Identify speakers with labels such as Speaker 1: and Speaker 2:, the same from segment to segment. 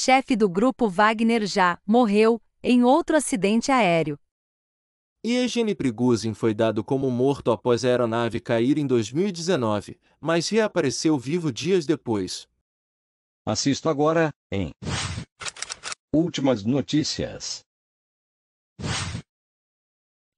Speaker 1: chefe do grupo Wagner já morreu em outro acidente aéreo.
Speaker 2: Yevgeny Prigozhin foi dado como morto após a aeronave cair em 2019, mas reapareceu vivo dias depois. Assisto agora em Últimas notícias.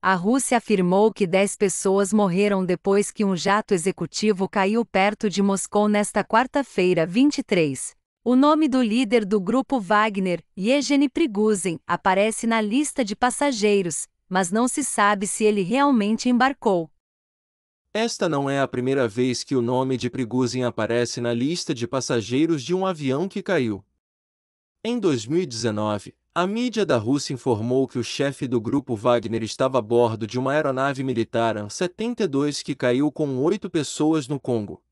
Speaker 1: A Rússia afirmou que 10 pessoas morreram depois que um jato executivo caiu perto de Moscou nesta quarta-feira, 23. O nome do líder do grupo Wagner, Yevgeny Prigozhin, aparece na lista de passageiros, mas não se sabe se ele realmente embarcou.
Speaker 2: Esta não é a primeira vez que o nome de Prigozhin aparece na lista de passageiros de um avião que caiu. Em 2019, a mídia da Rússia informou que o chefe do grupo Wagner estava a bordo de uma aeronave militar An-72 que caiu com oito pessoas no Congo.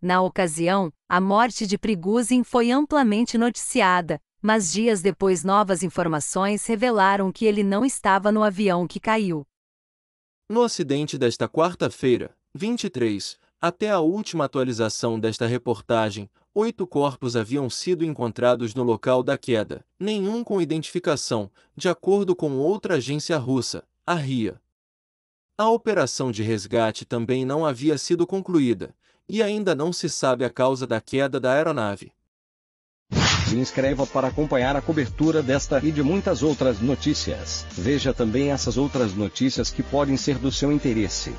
Speaker 1: Na ocasião, a morte de Prigozhin foi amplamente noticiada, mas dias depois novas informações revelaram que ele não estava no avião que caiu.
Speaker 2: No acidente desta quarta-feira, 23, até a última atualização desta reportagem, oito corpos haviam sido encontrados no local da queda, nenhum com identificação, de acordo com outra agência russa, a RIA. A operação de resgate também não havia sido concluída, e ainda não se sabe a causa da queda da aeronave.
Speaker 3: Se inscreva para acompanhar a cobertura desta e de muitas outras notícias. Veja também essas outras notícias que podem ser do seu interesse.